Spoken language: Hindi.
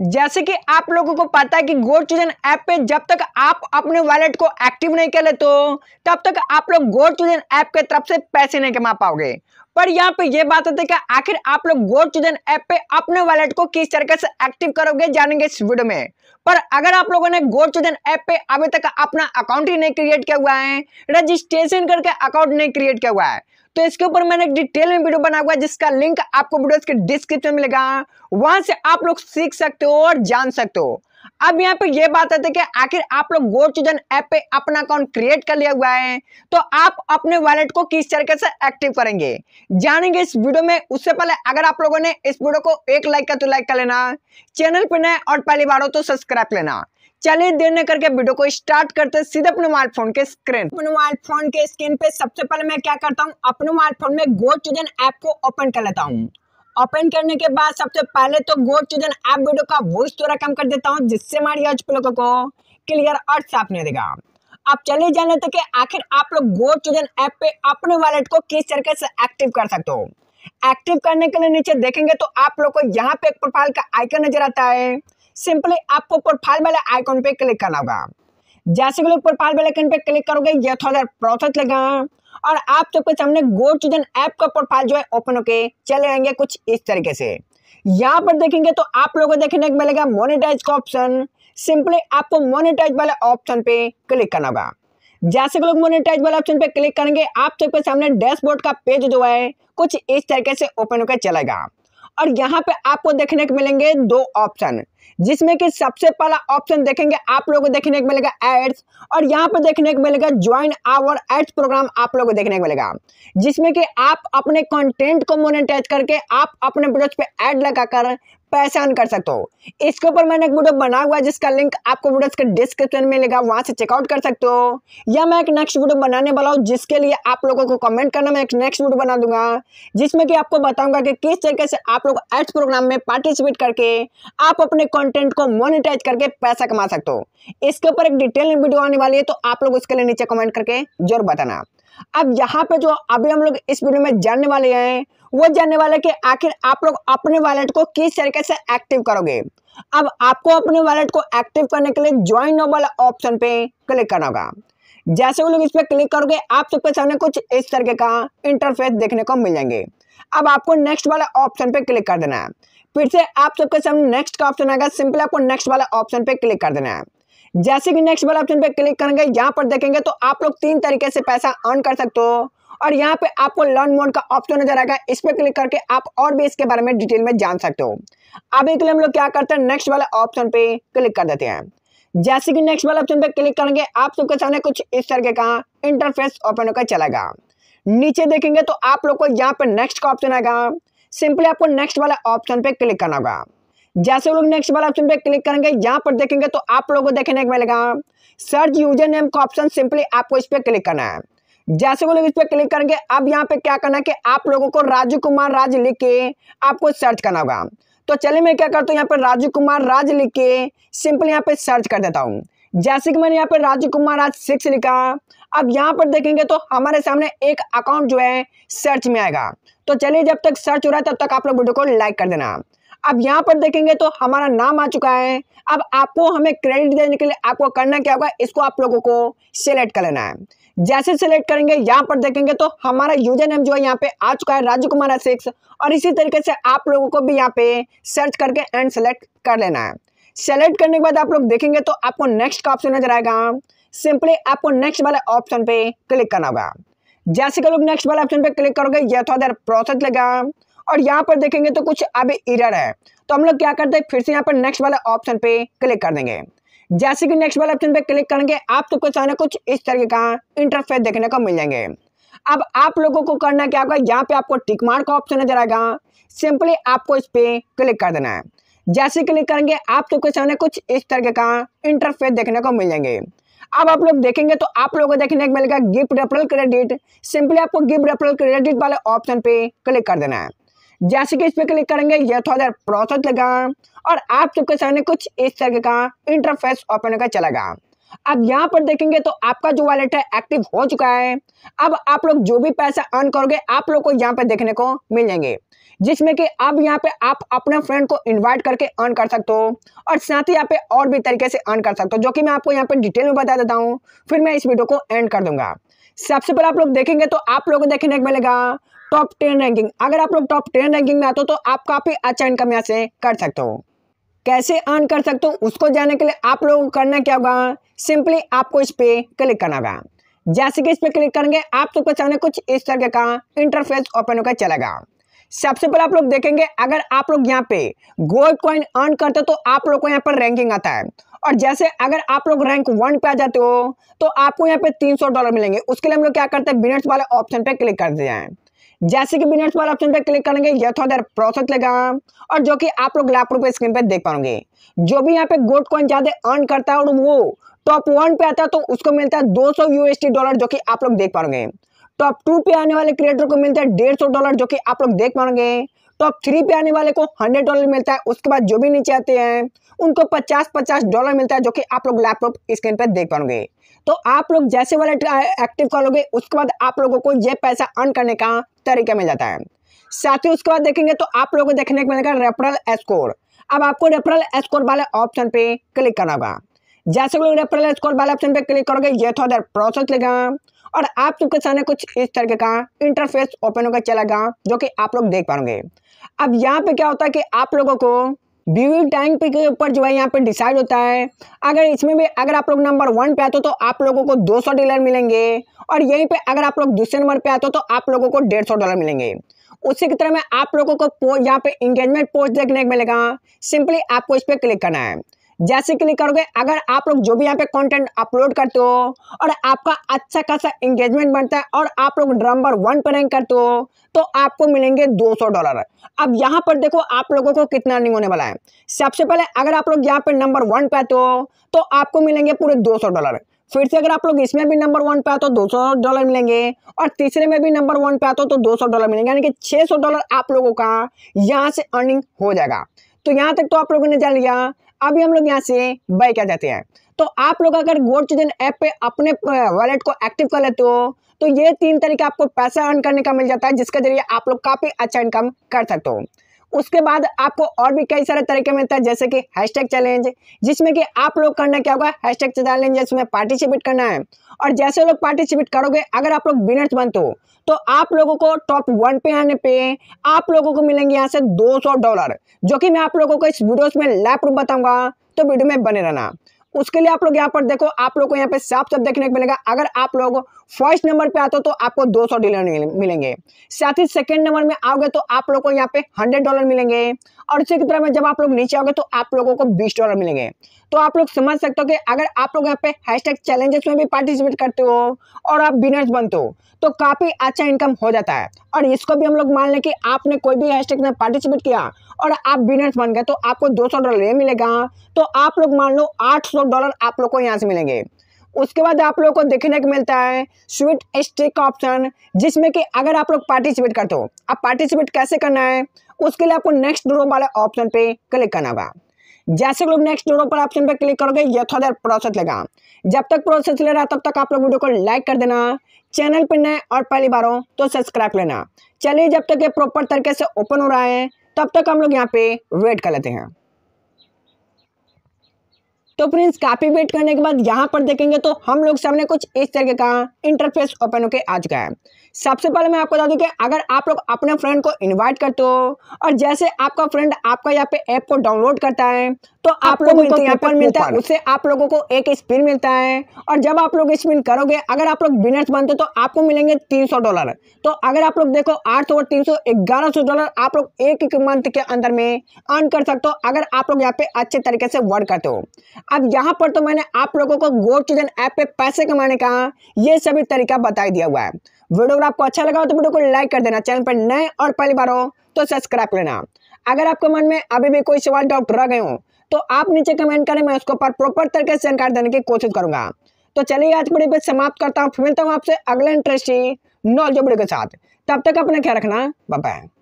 जैसे कि आप लोगों को पता है कि गोल्ड चूजन ऐप पे जब तक आप अपने वॉलेट को एक्टिव नहीं कर लेते तो तब तक आप लोग गोल्ड चूजन ऐप के तरफ से पैसे नहीं कमा पाओगे पर यहाँ पे ये बात होती है कि आखिर आप लोग गोल्ड चूजन ऐप पे अपने वॉलेट को किस तरीके से एक्टिव करोगे जानेंगे इस वीडियो में पर अगर आप लोगों ने गोल्ड चूजन ऐप पे अभी तक अपना अकाउंट ही नहीं क्रिएट किया हुआ है रजिस्ट्रेशन करके अकाउंट नहीं क्रिएट किया हुआ है तो इसके ऊपर मैंने डिटेल में वीडियो बना हुआ है जिसका लिंक आपको वीडियो के डिस्क्रिप्शन में लगा वहां से आप लोग सीख सकते हो और जान सकते हो अब यहाँ पे ये बात आती है कि आखिर आप लोग गो गोचुजन ऐप पे अपना अकाउंट क्रिएट कर लिया हुआ है तो आप अपने वॉलेट को किस तरीके से एक्टिव करेंगे जानेंगे इस वीडियो में उससे पहले अगर आप लोगों ने इस वीडियो को एक लाइक कर तो लाइक कर लेना चैनल पर नए और पहली बार हो तो सब्सक्राइब लेना चलिए देर न करके वीडियो को स्टार्ट करते सीधे अपने मोबाइल फोन के स्क्रीन अपने मोबाइल फोन के स्क्रीन पे सबसे पहले मैं क्या करता हूँ अपने मोबाइल फोन में गो चुजन ऐप को ओपन कर लेता हूँ ओपन करने के बाद सबसे पहले तो गो चुजन ऐप वीडियो का वॉइस थोड़ा कम कर देता हूँ जिससे हमारी आज लोगों को क्लियर और साफ नहीं देगा आप चले जाने तक आखिर आप लोग गो चुजन ऐप पे अपने वॉलेट को किस तरीके से एक्टिव कर सकते हो एक्टिव करने के लिए नीचे देखेंगे तो आप लोग को यहाँ पे एक प्रोफाइल का आइकन नजर आता है सिंपली आपको प्रोफाइल वाले आइकॉन पे क्लिक करना होगा जैसे कि लोग प्रोफाइल वाले आइकन पे क्लिक करोगे ये थोड़ा प्रोसेस लगा और आप सबके तो सामने गो चूजन ऐप का प्रोफाइल जो है ओपन होके चले आएंगे कुछ इस तरीके से यहाँ पर देखेंगे तो आप लोगों को देखने को मिलेगा मोनिटाइज का ऑप्शन सिंपली आपको मोनिटाइज वाले ऑप्शन पे क्लिक करना होगा जैसे लोग मोनिटाइज वाले ऑप्शन पे क्लिक करेंगे आप सबके सामने डैशबोर्ड का पेज जो है कुछ इस तरीके से ओपन होकर चलेगा और यहाँ पे आपको देखने को मिलेंगे दो ऑप्शन जिसमें कि सबसे पहला ऑप्शन देखेंगे आप लोगों को देखने को मिलेगा एड्स और यहाँ पे देखने को मिलेगा ज्वाइन आवर एड्स प्रोग्राम आप लोगों को देखने को मिलेगा जिसमें कि आप अपने कंटेंट को मोनेटाइज करके आप अपने प्रोडक्ट पे ऐड लगाकर पहचान कर हो इसके ऊपर मैंने एक वीडियो बना हुआ है जिसका लिंक आपको वीडियो डिस्क्रिप्शन में मिलेगा वहाँ से चेकआउट कर सकते हो या मैं एक नेक्स्ट वीडियो बनाने वाला हूँ जिसके लिए आप लोगों को कमेंट करना मैं एक नेक्स्ट वीडियो बना दूंगा जिसमें कि आपको बताऊंगा कि किस तरीके से आप लोग एड्स प्रोग्राम में पार्टिसिपेट करके आप अपने कॉन्टेंट को मोनिटाइज करके पैसा कमा सकते हो इसके ऊपर एक डिटेल में वीडियो आने वाली है तो आप लोग उसके लिए नीचे कमेंट करके जरूर बताना अब यहाँ पे जो अभी हम लोग इस वीडियो में जानने वाले हैं वो जानने वाले कि आखिर आप लोग अपने वॉलेट को किस तरीके से एक्टिव करोगे अब आपको अपने वॉलेट को एक्टिव करने के लिए ज्वाइन वाला ऑप्शन पे क्लिक करना होगा जैसे वो लोग इस पर क्लिक करोगे आप सबके सामने कुछ इस तरीके का इंटरफेस देखने को मिल जाएंगे अब आपको नेक्स्ट वाला ऑप्शन पे क्लिक कर देना है फिर से आप सबके सामने नेक्स्ट का ऑप्शन आएगा सिंपल आपको नेक्स्ट वाला ऑप्शन पे क्लिक कर देना है जैसे कि नेक्स्ट वाले ऑप्शन पे क्लिक करेंगे यहाँ पर देखेंगे तो आप लोग तीन तरीके से पैसा अर्न कर सकते हो और यहाँ पे आपको लर्न मोड का ऑप्शन नजर आएगा इस पर क्लिक करके आप और भी इसके बारे में डिटेल में जान सकते हो अभी के लिए हम लोग क्या करते हैं नेक्स्ट वाले ऑप्शन पे क्लिक कर देते हैं जैसे कि नेक्स्ट वाले ऑप्शन पे क्लिक करेंगे आप सबके सामने कुछ इस तरह का इंटरफेस ओपन होकर चलेगा नीचे देखेंगे तो आप लोग को यहाँ पे नेक्स्ट का ऑप्शन आएगा सिंपली आपको नेक्स्ट वाला ऑप्शन पे क्लिक करना होगा जैसे लोग नेक्स्ट वाला ऑप्शन पे क्लिक करेंगे यहाँ पर देखेंगे तो आप लोगों को देखने को मिलेगा सर्च यूजर नेम का ऑप्शन सिंपली आपको इस पर क्लिक करना है जैसे वो लोग इस पर क्लिक करेंगे अब यहाँ पे क्या करना है कि आप लोगों को राजू कुमार राज लिख के आपको सर्च करना होगा तो चलिए मैं क्या करता हूँ यहाँ पर राजू कुमार राज लिख के सिंपल यहाँ पे सर्च कर देता हूँ जैसे कि मैंने यहाँ पर राजू कुमार राज सिक्स लिखा अब यहाँ पर देखेंगे तो हमारे सामने एक अकाउंट जो है सर्च में आएगा तो चलिए जब तक सर्च हो रहा है तब तक आप लोग वीडियो को लाइक कर देना अब यहाँ पर देखेंगे तो हमारा नाम आ चुका है अब आपको हमें क्रेडिट देने के लिए आपको करना क्या होगा इसको आप लोगों को सिलेक्ट कर लेना है जैसे सिलेक्ट करेंगे यहाँ पर देखेंगे तो हमारा यूजर नेम जो है यहाँ पे आ चुका है राजू कुमार सिक्स और इसी तरीके से आप लोगों को भी यहाँ पे सर्च करके एंड सेलेक्ट कर लेना है सेलेक्ट करने के बाद आप लोग देखेंगे तो आपको नेक्स्ट का ऑप्शन नजर आएगा सिंपली आपको नेक्स्ट वाले ऑप्शन पे क्लिक करना होगा जैसे कि लोग नेक्स्ट वाले ऑप्शन पे क्लिक करोगे यह थोड़ा देर प्रोसेस लगा और यहाँ पर देखेंगे तो कुछ अब इरर है तो हम लोग क्या करते हैं फिर से यहाँ पर नेक्स्ट वाला ऑप्शन पे क्लिक कर देंगे जैसे कि नेक्स्ट वाले ऑप्शन पे क्लिक करेंगे आप सबके सामने कुछ इस तरीके का इंटरफेस देखने को मिल जाएंगे अब आप लोगों को करना क्या होगा यहाँ पे आपको टिक मार्क का ऑप्शन नजर आएगा सिंपली आपको इस पे क्लिक कर देना है जैसे क्लिक करेंगे आप सबके सामने कुछ इस तरीके का इंटरफेस देखने को मिल जाएंगे अब आप लोग देखेंगे तो आप लोगों को देखने को मिलेगा गिफ्ट रेफरल क्रेडिट सिंपली आपको गिफ्ट रेफरल क्रेडिट वाले ऑप्शन पे क्लिक कर देना है जैसे कि इस पर क्लिक करेंगे ये थोड़ा प्रोसेस लगा और आप सबके सामने कुछ इस तरह का इंटरफेस ओपन होकर गया अब यहाँ पर देखेंगे तो आपका जो वॉलेट है एक्टिव हो चुका है अब आप लोग जो भी पैसा अर्न करोगे आप लोग को यहाँ पर देखने को मिल जाएंगे जिसमें कि अब यहाँ पे आप अपने फ्रेंड को इनवाइट करके अर्न कर सकते हो और साथ ही यहाँ पे और भी तरीके से अर्न कर सकते हो जो कि मैं आपको यहाँ पे डिटेल में बता देता हूँ फिर मैं इस वीडियो को एंड कर दूंगा सबसे पहले आप लोग देखेंगे तो आप लोग देखने को मिलेगा टॉप टेन रैंकिंग अगर आप लोग टॉप टेन रैंकिंग में आते हो तो आप काफ़ी अच्छा इनकम यहाँ से कर सकते हो कैसे अर्न कर सकते हो उसको जानने के लिए आप लोगों को करना क्या होगा सिंपली आपको इस पे क्लिक करना होगा जैसे कि इस पे क्लिक करेंगे आप सबके सामने कुछ इस तरह का इंटरफेस ओपन होकर चलेगा सबसे पहले आप लोग देखेंगे अगर आप लोग यहाँ पे गोल्ड कॉइन अर्न करते हो तो आप लोग को यहाँ पर रैंकिंग आता है और जैसे अगर आप लोग रैंक वन पे आ जाते हो तो आपको यहाँ पे तीन सौ डॉलर मिलेंगे उसके लिए हम लोग क्या करते हैं बिनर्स वाले ऑप्शन पे क्लिक दिया है जैसे कि बिनर्स वाले ऑप्शन पे क्लिक करेंगे ये थोड़ा देर प्रोसेस लेगा और जो कि आप लोग लाख रुपए स्क्रीन पे देख पाओगे जो भी यहाँ पे गोल्ड कॉइन ज्यादा अर्न करता है और वो टॉप वन पे आता है तो उसको मिलता है दो सौ यूएसटी डॉलर जो कि आप लोग देख पाओगे टॉप टू पे आने वाले क्रिएटर को मिलता है डेढ़ सौ डॉलर जो कि आप लोग देख पाओगे टॉप तो थ्री पे आने वाले को हंड्रेड डॉलर मिलता है उसके बाद जो भी नीचे आते हैं उनको पचास पचास डॉलर मिलता है जो कि आप लोग लैपटॉप स्क्रीन पर देख पाओगे तो आप लोग जैसे वाले एक्टिव करोगे उसके बाद आप लोगों को ये पैसा अर्न करने का तरीका मिल जाता है साथ ही उसके बाद देखेंगे तो आप लोगों को देखने को मिलेगा रेफरल स्कोर अब आपको रेफरल स्कोर वाले ऑप्शन पे क्लिक करना होगा जैसे लोग रेफरल स्कोर वाले ऑप्शन पे क्लिक करोगे ये थोड़ा तो प्रोसेस लेगा और आप सबके सामने कुछ इस तरह का इंटरफेस ओपन होकर चला गया जो कि आप लोग देख पाओगे अब यहाँ पे क्या होता है कि आप लोगों को व्यूइंग टाइम पे के ऊपर जो है यहाँ पे डिसाइड होता है अगर इसमें भी अगर आप लोग नंबर वन पे आते हो तो आप लोगों को 200 डॉलर मिलेंगे और यहीं पे अगर आप लोग दूसरे नंबर पे आते हो तो आप लोगों को 150 डॉलर मिलेंगे उसी की तरह में आप लोगों को यहाँ पे इंगेजमेंट पोस्ट देखने को मिलेगा सिंपली आपको इस पर क्लिक करना है जैसे क्लिक करोगे अगर आप लोग जो भी यहाँ पे कंटेंट अपलोड करते हो और आपका अच्छा खासा इंगेजमेंट बनता है और आप लोग नंबर वन पर रैंक करते हो तो आपको मिलेंगे 200 डॉलर अब यहाँ पर देखो आप लोगों को कितना अर्निंग होने वाला है सबसे पहले अगर आप लोग यहाँ पे नंबर वन पे आते हो तो आपको मिलेंगे पूरे 200 डॉलर फिर से अगर आप लोग इसमें भी नंबर वन पे आते हो दो सौ डॉलर मिलेंगे और तीसरे में भी नंबर वन पे आते हो तो दो सौ डॉलर मिलेंगे यानी कि छह सौ डॉलर आप लोगों का यहाँ से अर्निंग हो जाएगा तो यहाँ तक तो आप लोगों ने जान लिया अभी हम लोग यहाँ से बाय क्या जाते हैं तो आप लोग अगर गोल्ड चिजन ऐप पे अपने वॉलेट को एक्टिव कर लेते हो तो ये तीन तरीके आपको पैसा अर्न करने का मिल जाता है जिसके जरिए आप लोग काफ़ी अच्छा इनकम कर सकते हो उसके बाद आपको और भी कई सारे तरीके मिलता है जैसे कि हैशटैग चैलेंज जिसमें कि आप लोग करना क्या होगा हैशटैग चैलेंज जिसमें पार्टिसिपेट करना है और जैसे लोग पार्टिसिपेट करोगे अगर आप लोग विनर्स बनते हो तो आप लोगों को टॉप वन पे आने पे आप लोगों को मिलेंगे यहाँ से सौ डॉलर जो कि मैं आप लोगों को इस वीडियो में लैप बताऊंगा तो वीडियो में बने रहना उसके लिए आप लोग यहाँ पर देखो आप लोग को यहाँ पे साफ साफ देखने को मिलेगा अगर आप लोग फर्स्ट नंबर पे आते हो तो आपको 200 डॉलर मिलेंगे साथ ही सेकेंड नंबर में आओगे तो आप लोग को यहाँ पे हंड्रेड डॉलर मिलेंगे और इसी की तरह में जब आप लोग नीचे आओगे तो आप लोगों को बीस डॉलर मिलेंगे तो आप लोग समझ सकते हो कि अगर आप लोग यहाँ पे हैशटैग चैलेंजेस में भी पार्टिसिपेट करते हो और आप विनर्स बनते हो तो काफ़ी अच्छा इनकम हो जाता है और इसको भी हम लोग मान लें कि आपने कोई भी हैशटैग में पार्टिसिपेट किया और आप विनर्स बन गए तो आपको दो डॉलर ये मिलेगा तो आप लोग मान लो आठ डॉलर आप लोग को यहाँ से मिलेंगे उसके बाद आप लोगों को देखने को मिलता है स्वीट स्टिक का ऑप्शन जिसमें कि अगर आप लोग पार्टिसिपेट करते हो आप पार्टिसिपेट कैसे करना है उसके लिए आपको नेक्स्ट ड्रो वाले ऑप्शन पे क्लिक करना होगा जैसे लोग नेक्स्ट डोर पर ऑप्शन पर क्लिक करोगे ये थोड़ा देर प्रोसेस लगा जब तक प्रोसेस ले रहा तब तक आप लोग वीडियो को लाइक कर देना चैनल पर नए और पहली बार हो तो सब्सक्राइब लेना चलिए जब तक ये प्रॉपर तरीके से ओपन हो रहा है तब तक हम लोग यहाँ पे वेट कर लेते हैं तो फ्रेंड्स काफ़ी वेट करने के बाद यहाँ पर देखेंगे तो हम लोग सामने कुछ इस तरीके का इंटरफेस ओपन होकर आ चुका है सबसे पहले मैं आपको बता दूं कि अगर आप लोग अपने फ्रेंड को इनवाइट करते हो और जैसे आपका फ्रेंड आपका यहाँ पे ऐप को डाउनलोड करता है तो आप लोगों को यहाँ पर मिलता है उससे आप लोगों को एक स्पिन मिलता है और जब आप लोग स्पिन करोगे अगर आप लोग विनर्स बनते तो आपको मिलेंगे तीन सौ डॉलर तो अगर आप लोग देखो आठ सौ और तीन सौ ग्यारह सौ डॉलर आप लोग एक मंथ के अंदर में अर्न कर सकते हो अगर आप लोग यहाँ पे अच्छे तरीके से वर्क करते हो अब यहाँ पर तो मैंने आप लोगों को गो चूजन ऐप पे पैसे कमाने का ये सभी तरीका बताई दिया हुआ है वीडियो अगर आपको अच्छा लगा हो तो वीडियो को लाइक कर देना चैनल पर नए और पहली बार हो तो सब्सक्राइब लेना अगर आपके मन में अभी भी कोई सवाल डाउट रह गए हो तो आप नीचे कमेंट करें मैं उसको पर प्रॉपर तरीके से जानकारी देने की कोशिश करूंगा तो चलिए आज बड़ी बात समाप्त करता हूँ मिलता हूँ आपसे अगले इंटरेस्टिंग नॉलेज के साथ तब तक अपना ख्याल रखना बाय